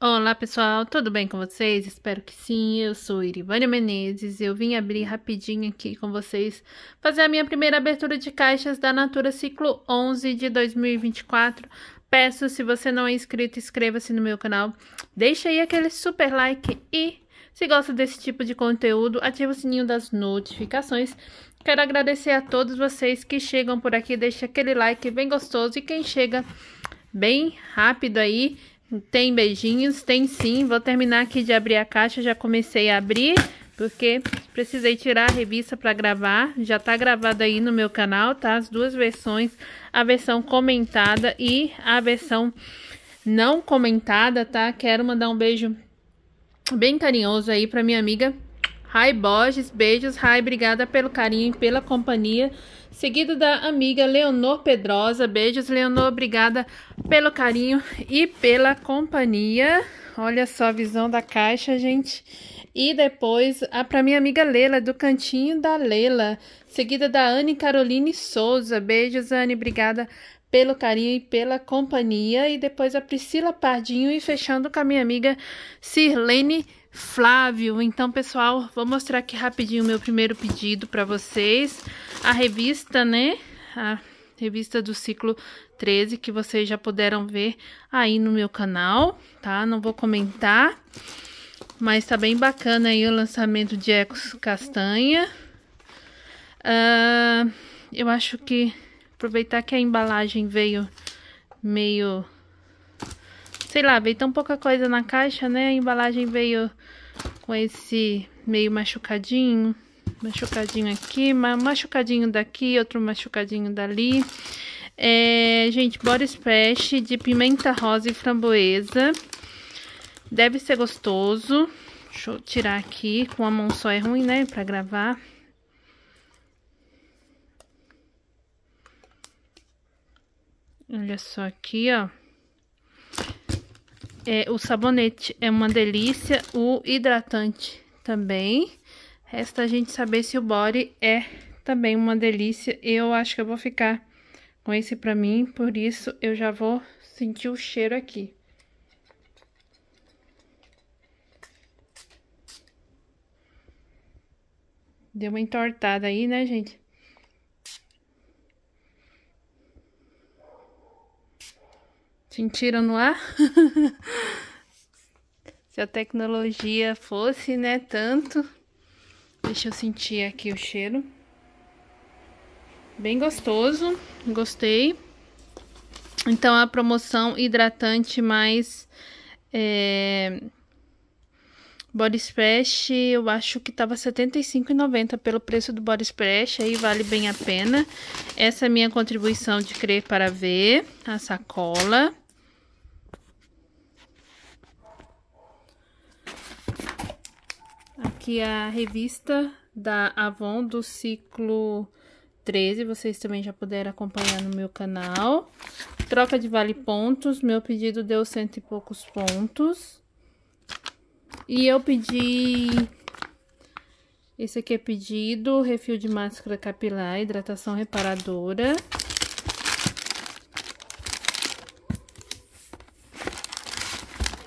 Olá pessoal, tudo bem com vocês? Espero que sim. Eu sou Irivânia Menezes. Eu vim abrir rapidinho aqui com vocês, fazer a minha primeira abertura de caixas da Natura Ciclo 11 de 2024. Peço, se você não é inscrito, inscreva-se no meu canal, deixa aí aquele super like e, se gosta desse tipo de conteúdo, ativa o sininho das notificações. Quero agradecer a todos vocês que chegam por aqui, deixa aquele like bem gostoso e quem chega bem rápido aí tem beijinhos? Tem sim. Vou terminar aqui de abrir a caixa. Já comecei a abrir, porque precisei tirar a revista para gravar. Já tá gravada aí no meu canal, tá? As duas versões, a versão comentada e a versão não comentada, tá? Quero mandar um beijo bem carinhoso aí para minha amiga Rai Borges, beijos. Rai, obrigada pelo carinho e pela companhia. Seguido da amiga Leonor Pedrosa. Beijos, Leonor. Obrigada pelo carinho e pela companhia. Olha só a visão da caixa, gente. E depois, a para minha amiga Leila, do Cantinho da Leila. Seguida da Anne Caroline Souza. Beijos, Anne. Obrigada pelo carinho e pela companhia. E depois a Priscila Pardinho e fechando com a minha amiga Sirlene Flávio. Então, pessoal, vou mostrar aqui rapidinho o meu primeiro pedido para vocês. A revista, né? A revista do ciclo 13, que vocês já puderam ver aí no meu canal, tá? Não vou comentar, mas tá bem bacana aí o lançamento de Ecos Castanha. Uh, eu acho que Aproveitar que a embalagem veio meio... Sei lá, veio tão pouca coisa na caixa, né? A embalagem veio com esse meio machucadinho. Machucadinho aqui, machucadinho daqui, outro machucadinho dali. É, gente, bora splash de pimenta rosa e framboesa. Deve ser gostoso. Deixa eu tirar aqui, com a mão só é ruim, né, pra gravar. Olha só aqui, ó. É, o sabonete é uma delícia, o hidratante também. Resta a gente saber se o body é também uma delícia. Eu acho que eu vou ficar com esse pra mim, por isso eu já vou sentir o cheiro aqui. Deu uma entortada aí, né, gente? Sentiram no ar? Se a tecnologia fosse, né, tanto. Deixa eu sentir aqui o cheiro. Bem gostoso, gostei. Então, a promoção hidratante mais é, body splash, eu acho que tava R$ 75,90 pelo preço do body splash, aí vale bem a pena. Essa é a minha contribuição de crer para ver, a sacola. aqui a revista da Avon do ciclo 13, vocês também já puderam acompanhar no meu canal. Troca de vale pontos, meu pedido deu cento e poucos pontos. E eu pedi... Esse aqui é pedido, refil de máscara capilar, hidratação reparadora.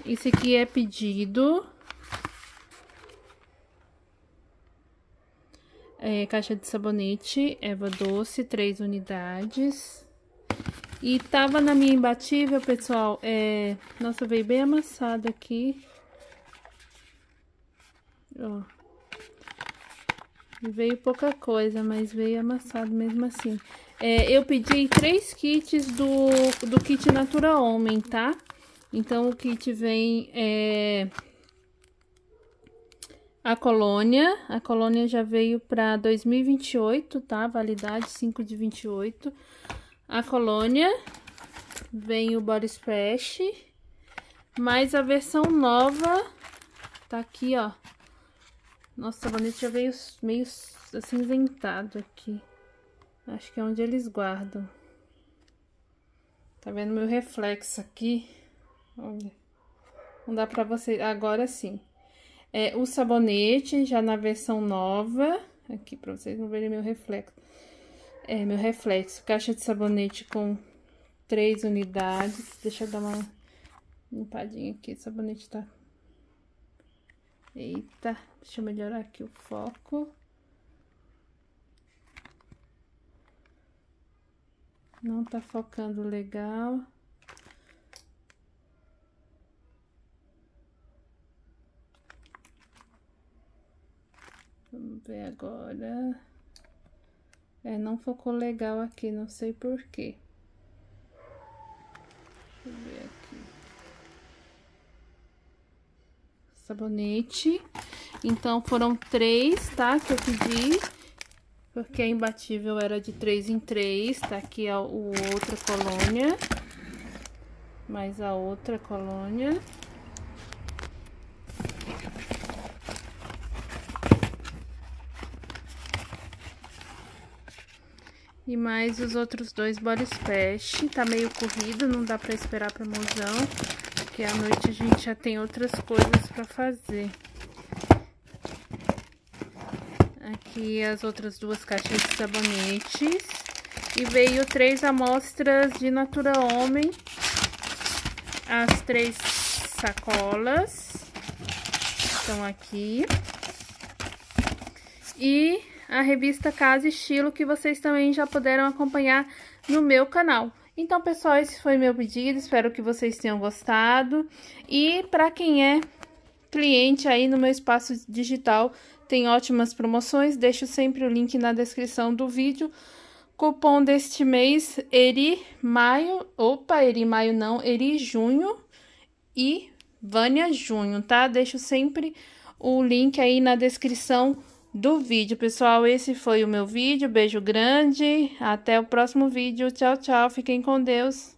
Esse aqui é pedido, é, caixa de sabonete Eva Doce, 3 unidades. E tava na minha imbatível, pessoal, é... Nossa, veio bem amassado aqui. Ó. Veio pouca coisa, mas veio amassado mesmo assim. É, eu pedi três kits do, do kit Natura Homem, tá? Então, o kit vem... É a colônia, a colônia já veio para 2028, tá? Validade 5 de 28. A colônia, vem o body splash, mais a versão nova, tá aqui, ó. Nossa, o já veio meio acinzentado aqui. Acho que é onde eles guardam. Tá vendo meu reflexo aqui? Olha. Não dá pra vocês... Agora sim é, o sabonete, já na versão nova. Aqui, pra vocês não verem meu reflexo. É, meu reflexo. Caixa de sabonete com três unidades. Deixa eu dar uma limpadinha aqui. O sabonete tá... Eita, deixa eu melhorar aqui o foco. Não tá focando legal. Legal. ver agora. É, não focou legal aqui, não sei porquê. Deixa eu ver aqui. Sabonete. Então, foram três, tá? Que eu pedi. Porque a imbatível era de três em três. Tá aqui a, a outra colônia. Mais a outra colônia. E mais os outros dois body splash. Tá meio corrido, não dá pra esperar pra mozão. Porque à noite a gente já tem outras coisas pra fazer. Aqui as outras duas caixas de sabonetes. E veio três amostras de Natura Homem. As três sacolas estão aqui. E a revista Casa Estilo, que vocês também já puderam acompanhar no meu canal. Então, pessoal, esse foi meu pedido, espero que vocês tenham gostado. E para quem é cliente aí no meu espaço digital, tem ótimas promoções, deixo sempre o link na descrição do vídeo. Cupom deste mês, Eri Maio, opa, Eri Maio não, Eri Junho e Vânia Junho, tá? Deixo sempre o link aí na descrição do vídeo. Pessoal, esse foi o meu vídeo. Beijo grande. Até o próximo vídeo. Tchau, tchau. Fiquem com Deus.